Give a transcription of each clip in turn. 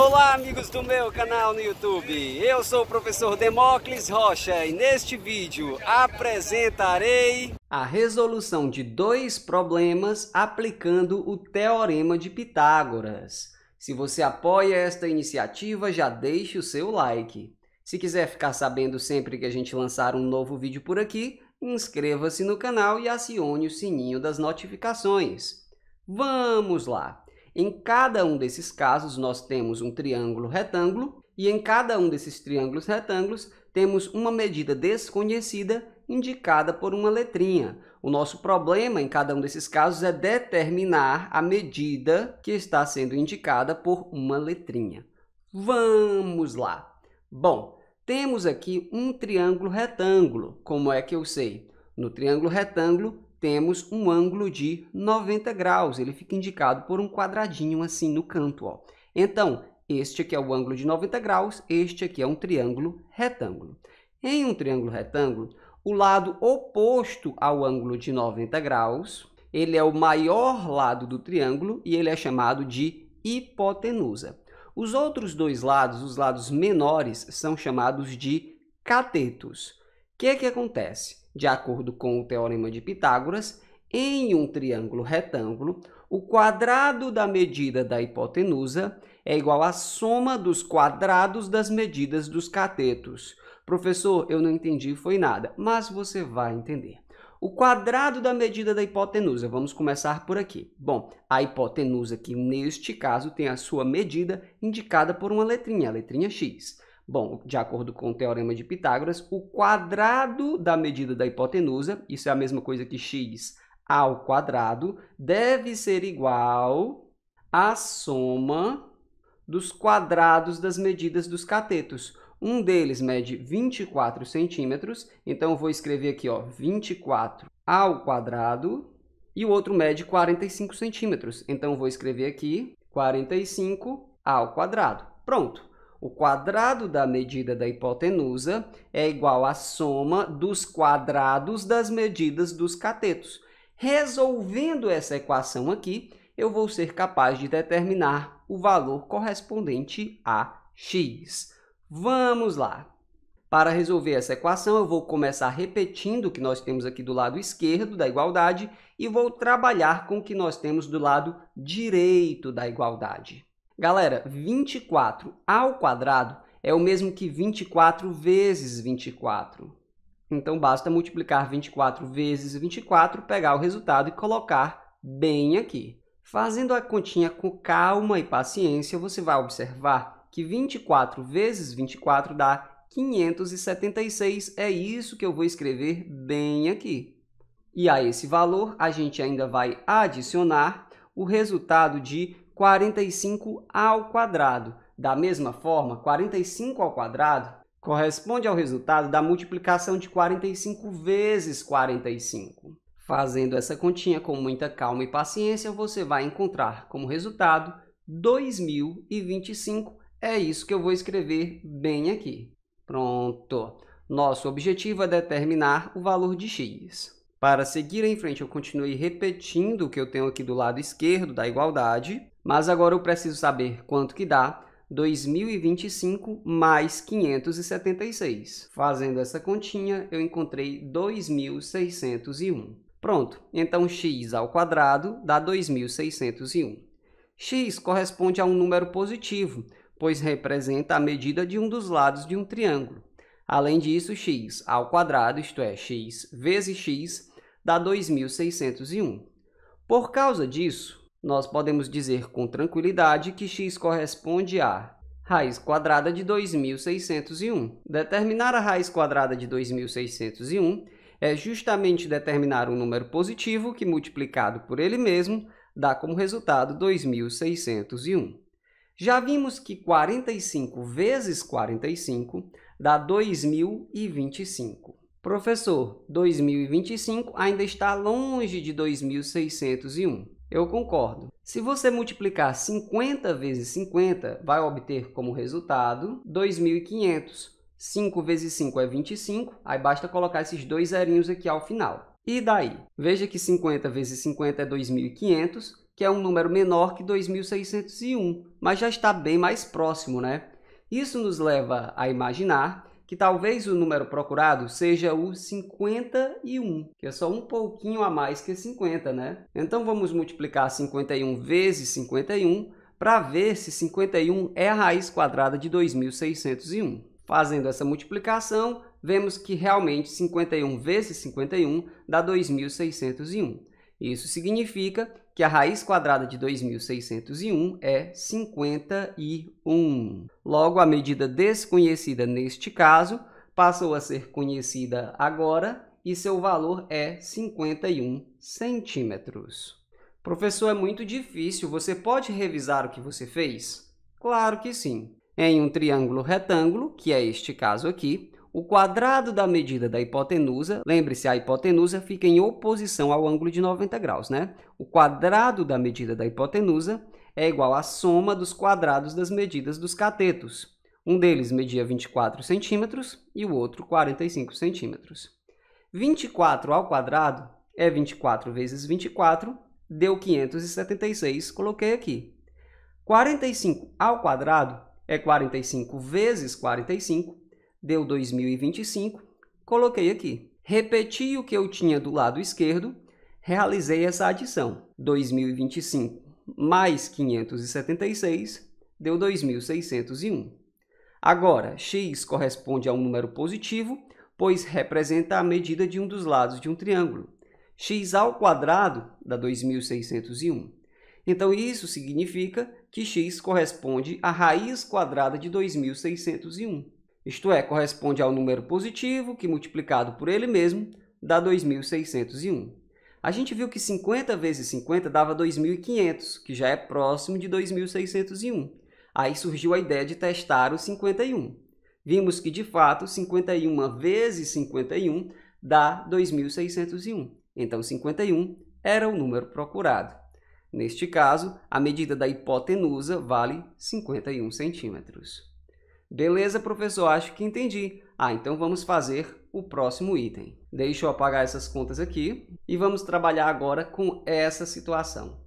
Olá, amigos do meu canal no YouTube. Eu sou o professor Demócles Rocha e neste vídeo apresentarei a resolução de dois problemas aplicando o Teorema de Pitágoras. Se você apoia esta iniciativa, já deixe o seu like. Se quiser ficar sabendo sempre que a gente lançar um novo vídeo por aqui, inscreva-se no canal e acione o sininho das notificações. Vamos lá! Em cada um desses casos, nós temos um triângulo retângulo e em cada um desses triângulos retângulos temos uma medida desconhecida indicada por uma letrinha. O nosso problema em cada um desses casos é determinar a medida que está sendo indicada por uma letrinha. Vamos lá! Bom, temos aqui um triângulo retângulo. Como é que eu sei? No triângulo retângulo temos um ângulo de 90 graus. Ele fica indicado por um quadradinho assim no canto. Ó. Então, este aqui é o ângulo de 90 graus, este aqui é um triângulo retângulo. Em um triângulo retângulo, o lado oposto ao ângulo de 90 graus, ele é o maior lado do triângulo e ele é chamado de hipotenusa. Os outros dois lados, os lados menores, são chamados de catetos que é que acontece? De acordo com o teorema de Pitágoras, em um triângulo retângulo, o quadrado da medida da hipotenusa é igual à soma dos quadrados das medidas dos catetos. Professor, eu não entendi, foi nada, mas você vai entender. O quadrado da medida da hipotenusa, vamos começar por aqui. Bom, a hipotenusa que neste caso tem a sua medida indicada por uma letrinha, a letrinha x. Bom, de acordo com o teorema de Pitágoras, o quadrado da medida da hipotenusa, isso é a mesma coisa que x ao quadrado, deve ser igual à soma dos quadrados das medidas dos catetos. Um deles mede 24 centímetros, então vou escrever aqui ó, 24 ao quadrado, e o outro mede 45 centímetros, então vou escrever aqui 45 ao quadrado. Pronto! O quadrado da medida da hipotenusa é igual à soma dos quadrados das medidas dos catetos. Resolvendo essa equação aqui, eu vou ser capaz de determinar o valor correspondente a x. Vamos lá! Para resolver essa equação, eu vou começar repetindo o que nós temos aqui do lado esquerdo da igualdade e vou trabalhar com o que nós temos do lado direito da igualdade. Galera, 24 ao quadrado é o mesmo que 24 vezes 24. Então basta multiplicar 24 vezes 24, pegar o resultado e colocar bem aqui. Fazendo a continha com calma e paciência, você vai observar que 24 vezes 24 dá 576. É isso que eu vou escrever bem aqui. E a esse valor, a gente ainda vai adicionar o resultado de 45 ao quadrado. Da mesma forma, 45 ao quadrado corresponde ao resultado da multiplicação de 45 vezes 45. Fazendo essa continha com muita calma e paciência, você vai encontrar como resultado 2025. É isso que eu vou escrever bem aqui. Pronto. Nosso objetivo é determinar o valor de x. Para seguir em frente, eu continuei repetindo o que eu tenho aqui do lado esquerdo da igualdade. Mas agora eu preciso saber quanto que dá 2025 mais 576. Fazendo essa continha, eu encontrei 2601. Pronto, então x ao quadrado dá 2601. x corresponde a um número positivo, pois representa a medida de um dos lados de um triângulo. Além disso, x ao quadrado, isto é, x vezes x, dá 2601. Por causa disso, nós podemos dizer com tranquilidade que x corresponde a raiz quadrada de 2601. Determinar a raiz quadrada de 2601 é justamente determinar um número positivo que, multiplicado por ele mesmo, dá como resultado 2601. Já vimos que 45 vezes 45 dá 2025. Professor, 2025 ainda está longe de 2601. Eu concordo. Se você multiplicar 50 vezes 50, vai obter como resultado 2.500. 5 vezes 5 é 25, aí basta colocar esses dois zerinhos aqui ao final. E daí? Veja que 50 vezes 50 é 2.500, que é um número menor que 2.601, mas já está bem mais próximo, né? Isso nos leva a imaginar que talvez o número procurado seja o 51, que é só um pouquinho a mais que 50, né? Então vamos multiplicar 51 vezes 51 para ver se 51 é a raiz quadrada de 2601. Fazendo essa multiplicação, vemos que realmente 51 vezes 51 dá 2601. Isso significa que a raiz quadrada de 2.601 é 51. Logo, a medida desconhecida neste caso passou a ser conhecida agora e seu valor é 51 centímetros. Professor, é muito difícil. Você pode revisar o que você fez? Claro que sim. Em um triângulo retângulo, que é este caso aqui, o quadrado da medida da hipotenusa, lembre-se, a hipotenusa fica em oposição ao ângulo de 90 graus, né? O quadrado da medida da hipotenusa é igual à soma dos quadrados das medidas dos catetos. Um deles media 24 centímetros e o outro 45 centímetros. 24 ao quadrado é 24 vezes 24, deu 576, coloquei aqui. 45 ao quadrado é 45 vezes 45, deu 2025, coloquei aqui. Repeti o que eu tinha do lado esquerdo, realizei essa adição. 2025 mais 576 deu 2601. Agora, x corresponde a um número positivo, pois representa a medida de um dos lados de um triângulo. x ao quadrado dá 2601. Então, isso significa que x corresponde à raiz quadrada de 2601 isto é, corresponde ao número positivo que, multiplicado por ele mesmo, dá 2.601. A gente viu que 50 vezes 50 dava 2.500, que já é próximo de 2.601. Aí surgiu a ideia de testar o 51. Vimos que, de fato, 51 vezes 51 dá 2.601. Então, 51 era o número procurado. Neste caso, a medida da hipotenusa vale 51 centímetros. Beleza, professor, acho que entendi. Ah, então vamos fazer o próximo item. Deixa eu apagar essas contas aqui e vamos trabalhar agora com essa situação.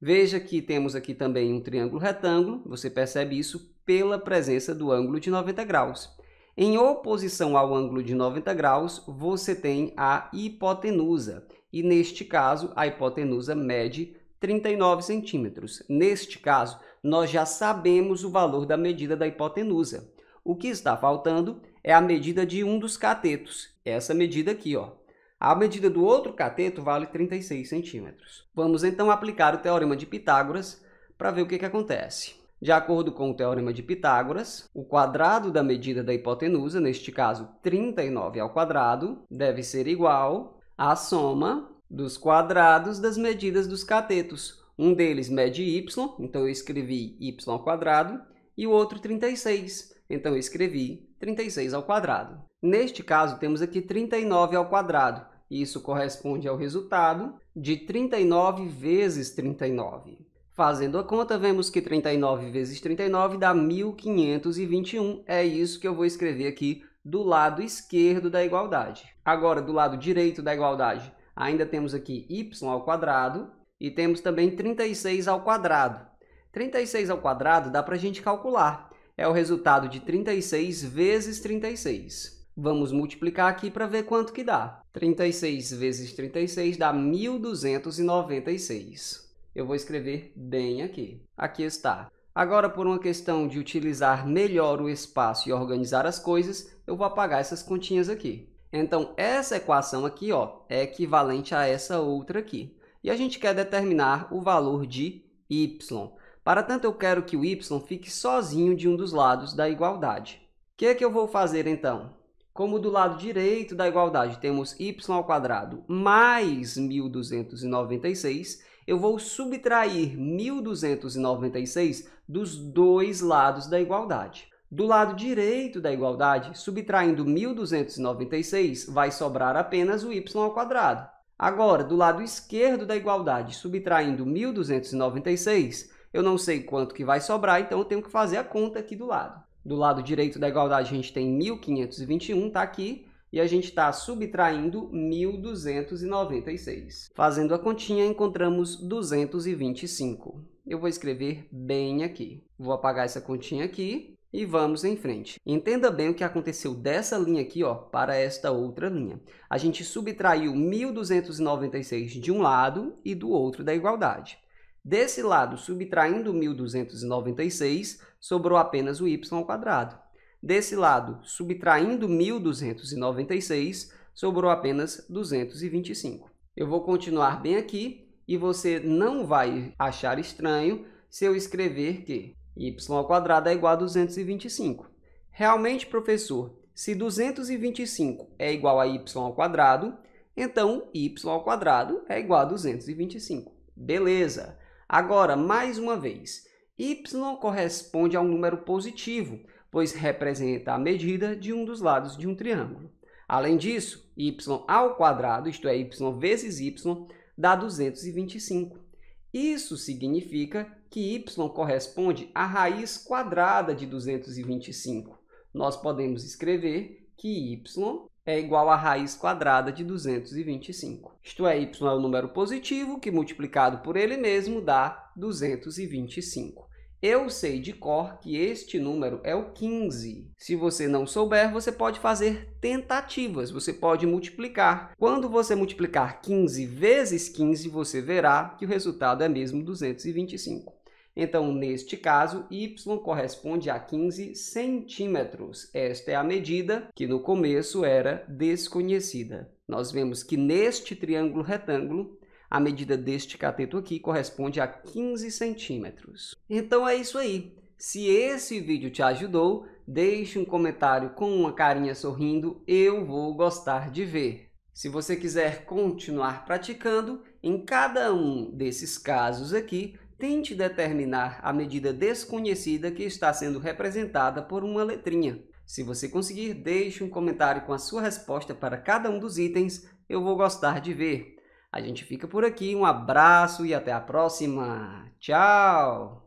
Veja que temos aqui também um triângulo retângulo, você percebe isso pela presença do ângulo de 90 graus. Em oposição ao ângulo de 90 graus, você tem a hipotenusa, e neste caso a hipotenusa mede 39 centímetros. Neste caso, nós já sabemos o valor da medida da hipotenusa. O que está faltando é a medida de um dos catetos, essa medida aqui, ó. A medida do outro cateto vale 36 centímetros. Vamos então aplicar o Teorema de Pitágoras para ver o que, que acontece. De acordo com o Teorema de Pitágoras, o quadrado da medida da hipotenusa, neste caso 39 ao quadrado, deve ser igual à soma dos quadrados das medidas dos catetos, um deles mede y, então eu escrevi y ao quadrado, e o outro 36, então eu escrevi 36 ao quadrado. Neste caso, temos aqui 39 ao quadrado, e isso corresponde ao resultado de 39 vezes 39. Fazendo a conta, vemos que 39 vezes 39 dá 1521. É isso que eu vou escrever aqui do lado esquerdo da igualdade. Agora, do lado direito da igualdade, ainda temos aqui y ao quadrado e temos também 36 ao quadrado. 36 ao quadrado dá para a gente calcular. É o resultado de 36 vezes 36. Vamos multiplicar aqui para ver quanto que dá. 36 vezes 36 dá 1.296. Eu vou escrever bem aqui. Aqui está. Agora, por uma questão de utilizar melhor o espaço e organizar as coisas, eu vou apagar essas continhas aqui. Então, essa equação aqui ó, é equivalente a essa outra aqui e a gente quer determinar o valor de y. Para tanto, eu quero que o y fique sozinho de um dos lados da igualdade. O que, é que eu vou fazer então? Como do lado direito da igualdade temos y² mais 1296, eu vou subtrair 1296 dos dois lados da igualdade. Do lado direito da igualdade, subtraindo 1296, vai sobrar apenas o y ao quadrado. Agora, do lado esquerdo da igualdade, subtraindo 1.296, eu não sei quanto que vai sobrar, então eu tenho que fazer a conta aqui do lado. Do lado direito da igualdade, a gente tem 1.521, está aqui, e a gente está subtraindo 1.296. Fazendo a continha, encontramos 225. Eu vou escrever bem aqui. Vou apagar essa continha aqui e vamos em frente. Entenda bem o que aconteceu dessa linha aqui ó, para esta outra linha. A gente subtraiu 1.296 de um lado e do outro da igualdade. Desse lado, subtraindo 1.296, sobrou apenas o y². Desse lado, subtraindo 1.296, sobrou apenas 225. Eu vou continuar bem aqui e você não vai achar estranho se eu escrever que y é igual a 225. Realmente, professor, se 225 é igual a y, então y é igual a 225. Beleza! Agora, mais uma vez, y corresponde a um número positivo, pois representa a medida de um dos lados de um triângulo. Além disso, y ao quadrado, isto é, y vezes y, dá 225. Isso significa que y corresponde à raiz quadrada de 225. Nós podemos escrever que y é igual à raiz quadrada de 225. Isto é, y é o um número positivo, que multiplicado por ele mesmo dá 225. Eu sei de cor que este número é o 15. Se você não souber, você pode fazer tentativas, você pode multiplicar. Quando você multiplicar 15 vezes 15, você verá que o resultado é mesmo 225. Então, neste caso, y corresponde a 15 centímetros. Esta é a medida que no começo era desconhecida. Nós vemos que neste triângulo retângulo, a medida deste cateto aqui corresponde a 15 centímetros. Então é isso aí. Se esse vídeo te ajudou, deixe um comentário com uma carinha sorrindo, eu vou gostar de ver. Se você quiser continuar praticando, em cada um desses casos aqui, tente determinar a medida desconhecida que está sendo representada por uma letrinha. Se você conseguir, deixe um comentário com a sua resposta para cada um dos itens, eu vou gostar de ver. A gente fica por aqui, um abraço e até a próxima. Tchau!